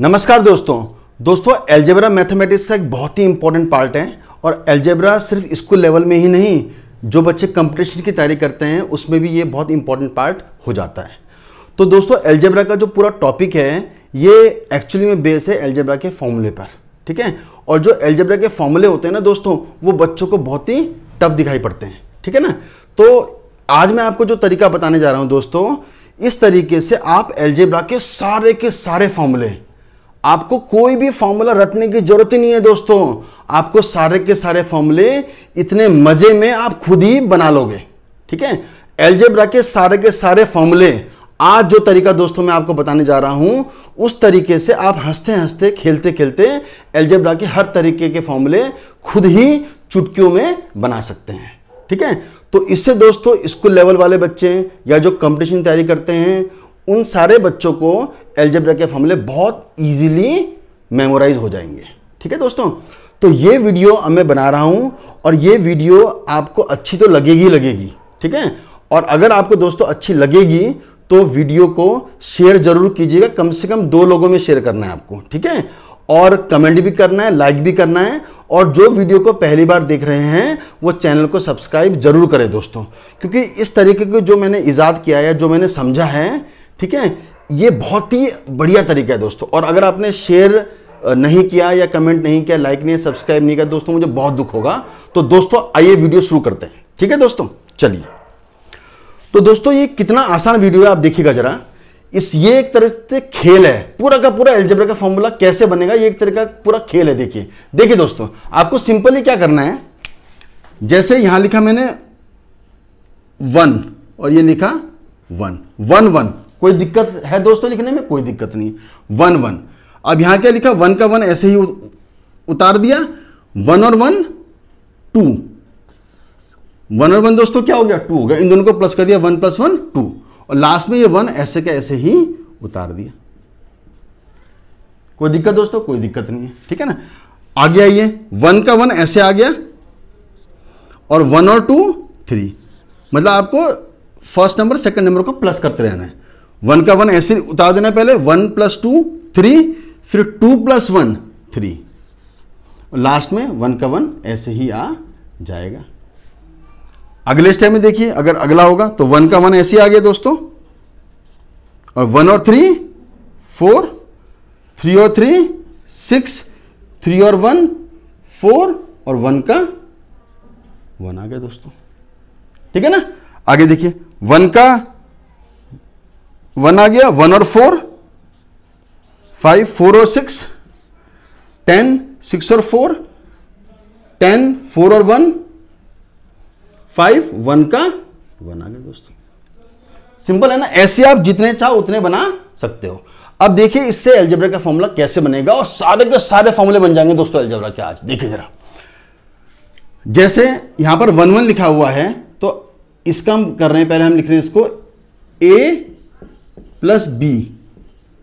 नमस्कार दोस्तों दोस्तों एल्जेब्रा मैथमेटिक्स का एक बहुत ही इंपॉर्टेंट पार्ट है और एल्जेब्रा सिर्फ स्कूल लेवल में ही नहीं जो बच्चे कंपटीशन की तैयारी करते हैं उसमें भी ये बहुत इंपॉर्टेंट पार्ट हो जाता है तो दोस्तों एल्जेब्रा का जो पूरा टॉपिक है ये एक्चुअली में बेस है एल्जेब्रा के फॉर्मूले पर ठीक है और जो एल्जेब्रा के फॉर्मूले होते हैं ना दोस्तों वो बच्चों को बहुत ही टफ दिखाई पड़ते हैं ठीक है ना तो आज मैं आपको जो तरीका बताने जा रहा हूँ दोस्तों इस तरीके से आप एल्जेब्रा के सारे के सारे फॉर्मूले आपको कोई भी फॉर्मूला रटने की जरूरत ही नहीं है दोस्तों आपको सारे के सारे फॉर्मूले इतने मजे में आप खुद ही बना लोगे ठीक है एलजेब्रा के सारे के सारे फॉर्मूले आज जो तरीका दोस्तों मैं आपको बताने जा रहा हूं उस तरीके से आप हंसते हंसते खेलते खेलते एलजेब्रा के हर तरीके के फॉर्मूले खुद ही चुटकियों में बना सकते हैं ठीक है तो इससे दोस्तों स्कूल लेवल वाले बच्चे या जो कंपटीशन तैयारी करते हैं उन सारे बच्चों को एल्जेब्रा के फॉर्मूले बहुत ईजिली मेमोराइज हो जाएंगे ठीक है दोस्तों तो ये वीडियो अब मैं बना रहा हूँ और ये वीडियो आपको अच्छी तो लगेगी लगेगी ठीक है और अगर आपको दोस्तों अच्छी लगेगी तो वीडियो को शेयर जरूर कीजिएगा कम से कम दो लोगों में शेयर करना है आपको ठीक है और कमेंट भी करना है लाइक भी करना है और जो वीडियो को पहली बार देख रहे हैं वो चैनल को सब्सक्राइब जरूर करें दोस्तों क्योंकि इस तरीके को जो मैंने ईजाद किया है जो मैंने समझा है ठीक है ये बहुत ही बढ़िया तरीका है दोस्तों और अगर आपने शेयर नहीं किया या कमेंट नहीं किया लाइक नहीं सब्सक्राइब नहीं किया दोस्तों मुझे बहुत दुख होगा तो दोस्तों आइए वीडियो शुरू करते हैं ठीक है दोस्तों चलिए तो दोस्तों ये कितना आसान वीडियो है आप देखिएगा जरा इस ये एक तरह से खेल है पूरा का पूरा एल्जेब्रा का फॉर्मूला कैसे बनेगा ये एक तरह का पूरा खेल है देखिए देखिए दोस्तों आपको सिंपली क्या करना है जैसे यहां लिखा मैंने वन और ये लिखा वन वन वन कोई दिक्कत है दोस्तों लिखने में कोई दिक्कत नहीं वन वन अब यहां क्या लिखा वन का वन ऐसे ही उतार दिया वन और वन टू वन और वन दोस्तों क्या हो गया टू हो गया इन दोनों को प्लस कर दिया वन प्लस वन टू और लास्ट में ये वन ऐसे का ऐसे ही उतार दिया कोई दिक्कत दोस्तों कोई दिक्कत नहीं है ठीक है ना आगे आइए वन का वन ऐसे आ गया और वन और टू थ्री मतलब आपको फर्स्ट नंबर सेकंड नंबर को प्लस करते रहना है वन का वन ऐसे उतार देना पहले वन प्लस टू थ्री फिर two plus one three last में वन का वन ऐसे ही आ जाएगा अगले स्टेप में देखिए अगर अगला होगा तो वन का वन ऐसे आ गया दोस्तों और वन और थ्री फोर थ्री और थ्री सिक्स थ्री और वन फोर और वन का वन आ गया दोस्तों ठीक है ना आगे देखिए वन का वन आ गया वन और फोर फाइव फोर और सिक्स टेन सिक्स और फोर टेन फोर और वन फाइव वन का वन आ गया दोस्तों सिंपल है ना ऐसे आप जितने चाहो उतने बना सकते हो अब देखिए इससे एल्जेब्रा का फॉर्मूला कैसे बनेगा और सारे के सारे फॉर्मूले बन जाएंगे दोस्तों एल्जेब्रा के आज देखिए जरा जैसे यहां पर वन वन लिखा हुआ है तो इसका हम कर रहे हैं पहले हम लिख रहे हैं इसको ए प्लस बी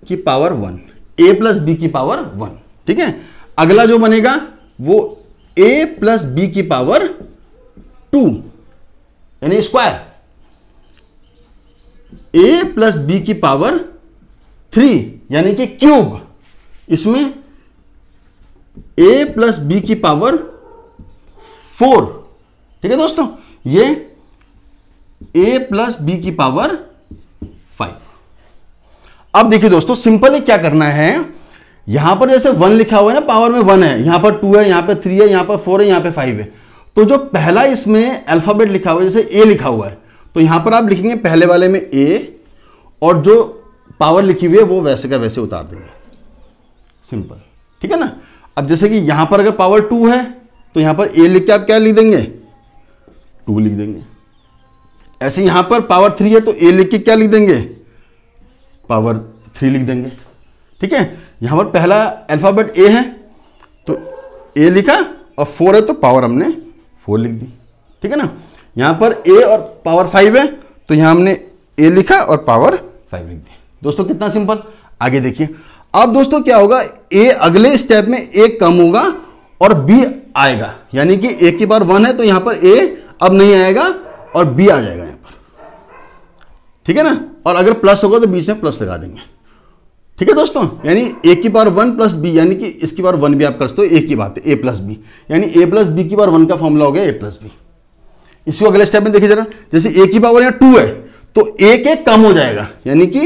की power one A plus B की पावर वन ठीक है अगला जो बनेगा वो ए प्लस बी की पावर टू यानी स्क्वायर ए प्लस बी की पावर थ्री यानी कि क्यूब इसमें ए प्लस बी की पावर फोर ठीक है दोस्तों ये ए प्लस बी की पावर फाइव अब देखिए दोस्तों सिंपली क्या करना है यहां पर जैसे वन लिखा हुआ है ना पावर में वन है यहां पर टू है यहां पर थ्री है यहां पर फोर है यहां पर फाइव है तो जो पहला इसमें अल्फाबेट लिखा हुआ है जैसे ए लिखा हुआ है तो यहां पर आप लिखेंगे पहले वाले में ए और जो पावर लिखी हुई है वो वैसे का वैसे उतार देंगे सिंपल ठीक है ना अब जैसे कि यहां पर अगर पावर टू है तो यहां पर ए लिख के आप क्या लिख देंगे टू लिख देंगे ऐसे यहां पर पावर थ्री है तो ए लिख के क्या लिख देंगे पावर थ्री लिख देंगे ठीक है यहाँ पर पहला अल्फ़ाबेट ए है तो ए लिखा और फोर है तो पावर हमने फोर लिख दी ठीक है ना यहाँ पर ए और पावर फाइव है तो यहाँ हमने ए लिखा और पावर फाइव लिख दी दोस्तों कितना सिंपल आगे देखिए अब दोस्तों क्या होगा ए अगले स्टेप में ए कम होगा और बी आएगा यानी कि ए की बार वन है तो यहाँ पर ए अब नहीं आएगा और बी आ जाएगा यहाँ पर ठीक है ना और अगर प्लस होगा तो बीच में प्लस लगा देंगे ठीक है दोस्तों यानी ए की पावर वन प्लस बी यानी कि इसकी पावर वन भी आप कर सकते हो ए की बात है ए प्लस बी यानी ए प्लस बी की पावर वन का फॉर्मूला हो गया ए प्लस बी इसको अगले स्टेप में देखिए जरा जैसे ए की पावर यहाँ टू है तो ए के कम हो जाएगा यानी कि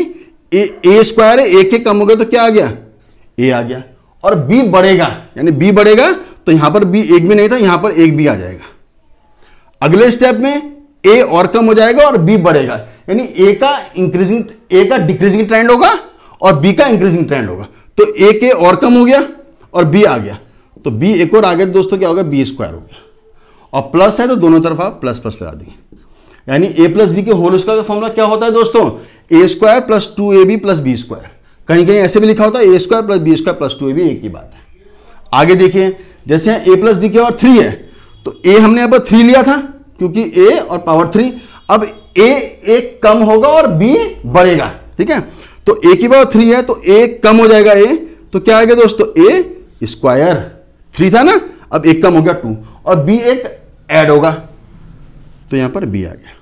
ए स्क्वायर है ए के कम हो गया तो क्या आ गया ए आ गया और बी बढ़ेगा यानी बी बढ़ेगा तो यहां पर बी एक भी नहीं था यहां पर एक भी आ जाएगा अगले स्टेप में ए और कम हो जाएगा और बी बढ़ेगा यानी ए का इंक्रीजिंग ए का डिक्रीजिंग ट्रेंड होगा और बी का इंक्रीजिंग ट्रेंड होगा तो ए के और कम हो गया और बी आ गया तो बी एक और आ गया दोस्तों क्या होगा बी स्क्वायर हो गया और प्लस है तो दोनों तरफ आप प्लस प्लस लगा देंगे यानी ए प्लस बी के होल स्क्वायर का फॉर्मूला क्या होता है दोस्तों A square plus two A B plus B square कहीं कहीं ऐसे भी लिखा होता है A square plus B square plus two A B एक ही बात है आगे देखिए जैसे ए प्लस बी के और थ्री है तो ए हमने यहाँ पर थ्री लिया था क्योंकि ए और पावर थ्री अब ए एक कम होगा और बी बढ़ेगा ठीक है तो ए की पावर थ्री है तो ए कम हो जाएगा ए तो क्या आएगा दोस्तों ए स्क्वायर थ्री था ना अब एक कम हो गया टू और बी एक एड होगा तो यहां पर बी आ गया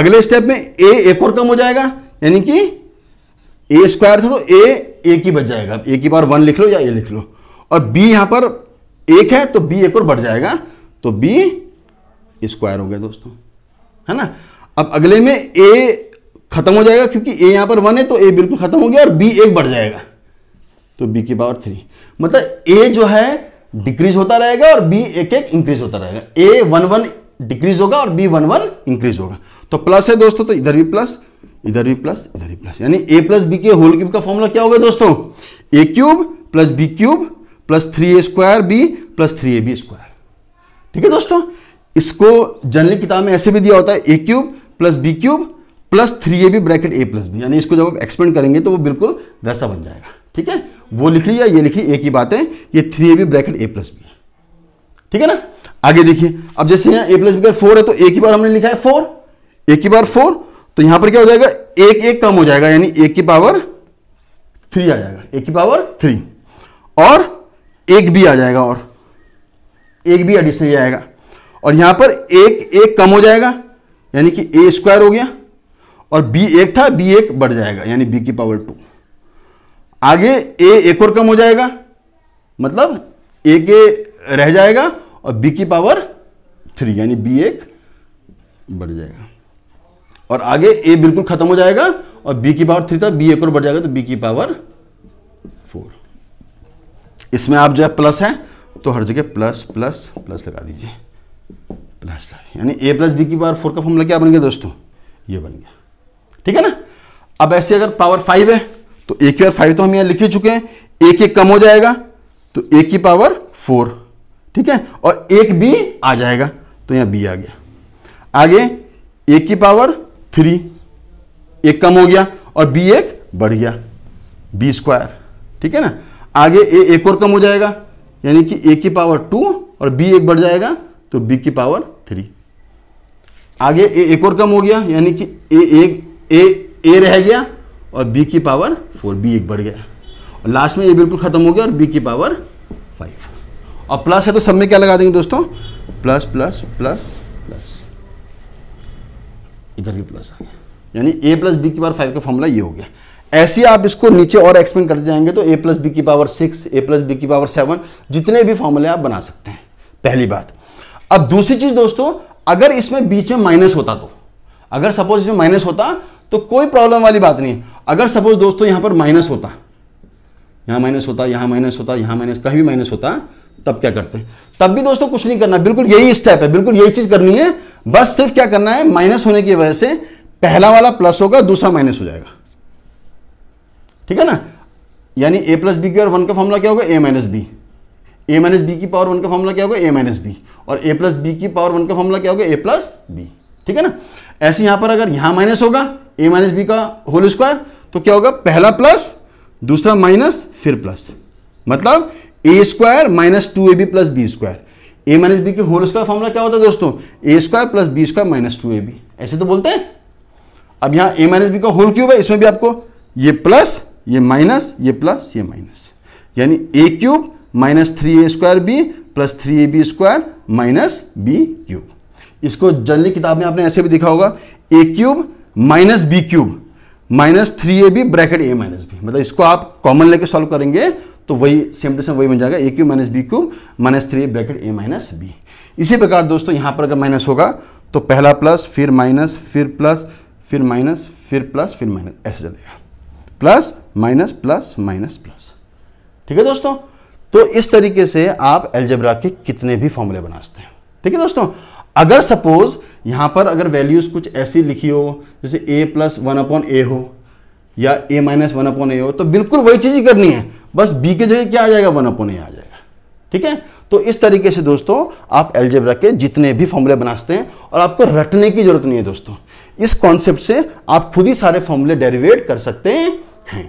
अगले स्टेप में ए एक और कम हो जाएगा यानी कि ए स्क्वायर था तो ए एक ही बच जाएगा ए की पावर वन लिख लो या ए लिख लो और बी यहां पर एक है तो बी एक और बढ़ जाएगा तो बी स्क्वायर हो गया दोस्तों है ना अब अगले में ए खत्म हो जाएगा क्योंकि ए यहां पर वन है तो ए बिल्कुल खत्म हो गया और बी एक बढ़ जाएगा तो बी की पावर थ्री मतलब ए जो है डिक्रीज होता रहेगा और बी एक एक इंक्रीज होता रहेगा ए वन वन डिक्रीज होगा और बी वन वन इंक्रीज होगा तो प्लस है दोस्तों तो इधर भी प्लस इधर भी प्लस इधर भी प्लस यानी ए प्लस बी के होल क्यूब का फॉर्मूला क्या होगा दोस्तों A cube plus B cube plus three A square B plus three A B square ठीक है दोस्तों इसको जनरल किताब में ऐसे भी दिया होता है A cube plus B cube plus three A B bracket A plus B यानी इसको जब आप एक्सपेंड करेंगे तो वो बिल्कुल वैसा बन जाएगा ठीक है वो लिख लिया ये लिखी एक ही बात बातें ये three A B bracket A plus B ठीक है ना आगे देखिए अब जैसे यहाँ ए प्लस बी का फोर है तो एक ही बार हमने लिखा है फोर एक की बार फोर तो यहां पर क्या हो जाएगा एक एक कम हो जाएगा यानी एक की पावर थ्री आ जाएगा एक की पावर थ्री और एक भी आ जाएगा और एक भी एडिशन आएगा और यहां पर एक एक कम हो जाएगा यानी कि ए स्क्वायर हो गया और बी एक था बी एक बढ़ जाएगा यानी बी की पावर टू आगे ए एक और कम हो जाएगा मतलब ए के रह जाएगा और बी की पावर थ्री यानी बी एक बढ़ जाएगा और आगे ए बिल्कुल खत्म हो जाएगा और बी की पावर थ्री था बी एक और बढ़ जाएगा तो बी की पावर फोर इसमें आप जो है प्लस है तो हर जगह प्लस प्लस प्लस लगा दीजिए प्लस यानी ए प्लस बी की पावर फोर का फॉर्मूला क्या बन गया दोस्तों ये बन गया ठीक है ना अब ऐसे अगर पावर फाइव है तो ए की पावर फाइव तो हम यहाँ लिख ही चुके हैं एक एक कम हो जाएगा तो ए की पावर फोर ठीक है और एक बी आ जाएगा तो यहाँ बी आ गया आगे ए की पावर थ्री एक कम हो गया और बी एक बढ़ गया बी स्क्वायर ठीक है ना आगे ए एक और कम हो जाएगा यानी कि ए की पावर टू और बी एक बढ़ जाएगा तो बी की पावर थ्री आगे ए एक और कम हो गया यानी कि ए एक ए ए रह गया और बी की पावर फोर बी एक बढ़ गया और लास्ट में ये बिल्कुल खत्म हो गया और बी की पावर फाइव और प्लस है तो सब में क्या लगा देंगे दोस्तों प्लस प्लस प्लस प्लस इधर भी प्लस आ गया यानी ए प्लस बी की पावर फाइव का फॉर्मूला ये हो गया ऐसे आप इसको नीचे और एक्सप्लेन करते जाएंगे तो ए प्लस बी की power six A plus B की पावर सेवन जितने भी फॉर्मूले आप बना सकते हैं पहली बात अब दूसरी चीज दोस्तों अगर इसमें बीच में माइनस होता तो अगर सपोज इसमें माइनस होता तो कोई प्रॉब्लम वाली बात नहीं अगर सपोज दोस्तों यहां पर माइनस होता यहां माइनस होता यहां माइनस होता यहां माइनस कहीं भी माइनस होता तब क्या करते हैं तब भी दोस्तों कुछ नहीं करना बिल्कुल यही स्टेप है बिल्कुल यही चीज करनी है बस सिर्फ क्या करना है माइनस होने की वजह से पहला वाला प्लस होगा दूसरा माइनस हो जाएगा ठीक है ना यानी ए प्लस बी की और वन का फॉर्मूला क्या होगा A minus B A minus B की पावर वन का फॉर्मूला क्या होगा ए माइनस बी और ए प्लस बी की पावर वन का फॉर्मूला क्या होगा ए प्लस बी ठीक है ना ऐसे यहां पर अगर यहां माइनस होगा ए माइनस बी का होल स्क्वायर तो क्या होगा पहला प्लस दूसरा माइनस फिर प्लस मतलब A square minus two A B plus B square A minus B के होल स्क्वायर फॉर्मूला क्या होता है दोस्तों A square plus B square minus two A B ऐसे तो बोलते हैं अब यहां ए माइनस बी का होल क्यूब है इसमें भी आपको ये प्लस ये माइनस ये प्लस ये माइनस यानी A cube minus three A square B plus three A B square minus B cube इसको जनरली किताब में आपने ऐसे भी देखा होगा A cube minus B cube minus three A B bracket A minus B मतलब इसको आप कॉमन लेके सॉल्व करेंगे तो वही सेम टू सेम वही बन जाएगा A cube minus B cube minus three A bracket A minus B इसी प्रकार दोस्तों यहां पर अगर माइनस होगा तो पहला प्लस फिर माइनस फिर प्लस फिर माइनस फिर प्लस फिर माइनस ऐसे चलेगा plus minus plus minus plus ठीक है दोस्तों तो इस तरीके से आप एल्जेब्रा के कितने भी फॉर्मूले बना सकते हैं ठीक है दोस्तों अगर सपोज यहां पर अगर वैल्यूज कुछ ऐसी लिखी हो जैसे A plus one upon A हो या A minus one upon A हो तो बिल्कुल वही चीज ही करनी है बस बी के जगह क्या आ जाएगा वन अपॉन ए आ जाएगा ठीक है तो इस तरीके से दोस्तों आप एल्जेब्रा के जितने भी फॉर्मूले बना सकते हैं और आपको रटने की जरूरत नहीं है दोस्तों इस कॉन्सेप्ट से आप खुद ही सारे फॉर्मूले डेरिवेट कर सकते हैं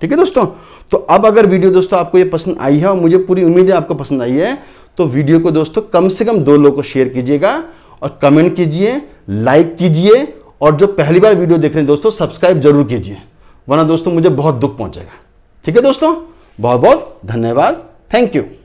ठीक है दोस्तों तो अब अगर वीडियो दोस्तों आपको ये पसंद आई है और मुझे पूरी उम्मीद है आपको पसंद आई है तो वीडियो को दोस्तों कम से कम दो लोगों को शेयर कीजिएगा और कमेंट कीजिए लाइक कीजिए और जो पहली बार वीडियो देख रहे हैं दोस्तों सब्सक्राइब जरूर कीजिए वरना दोस्तों मुझे बहुत दुख पहुंचेगा ठीक है दोस्तों बहुत बहुत धन्यवाद थैंक यू